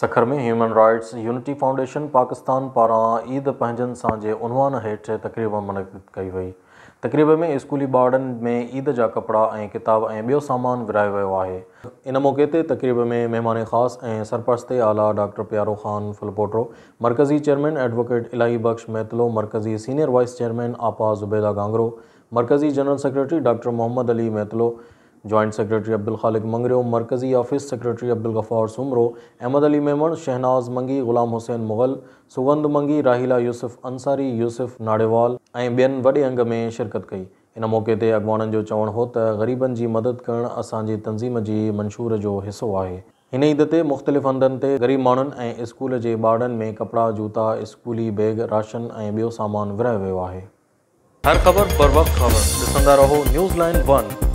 सखर में human rights unity foundation Pakistan पारां ईद पंहिंजनि सां जे उनवान हेठि तक़रीबनि मनक़िद कई वई तक़रीब में स्कूली ॿारनि में ईद जा कपिड़ा ऐं किताब ऐं ॿियो सामान विरिहायो वियो आहे इन मौक़े ते तक़रीब में महिमान ख़ासि ऐं सरपरस्ती आला डॉक्टर प्यारो ख़ान फुलपोटरो मर्कज़ी चेयरमैन एडवोकेट इलाही बख़्श मैतलो मर्कज़ी सीनियर वाइस चेयरमैन आपा ज़ुबैदा गांगरो मर्कज़ी general secretary doctor Mohammad Ali Maitlo joint secretary Abdul Khaliq Mangrio मर्कज़ी ऑफिस सेक्रेटरी अब्दुल ग़फार सुमरो अहमद अली मेमण शहनाज़ मंगी ग़ुलाम हुसैन मुगल सुगंध मंगी राहिला यूसुफ अंसारी यूसुफ़ नाड़ेवाल ऐं ॿियनि वॾे अङ में शिरकत कई हिन मौक़े ते अॻुवाणनि जो चवण हो त ग़रीबनि जी मदद करणु असांजे तंज़ीम تے मंशूर जो हिसो आहे हिन ईद ते मुख़्तलिफ़ हंधनि ते ग़रीब माण्हुनि स्कूल जे ॿारनि में कपिड़ा जूता स्कूली बैग राशन ऐं ॿियो رہو نیوز لائن आहे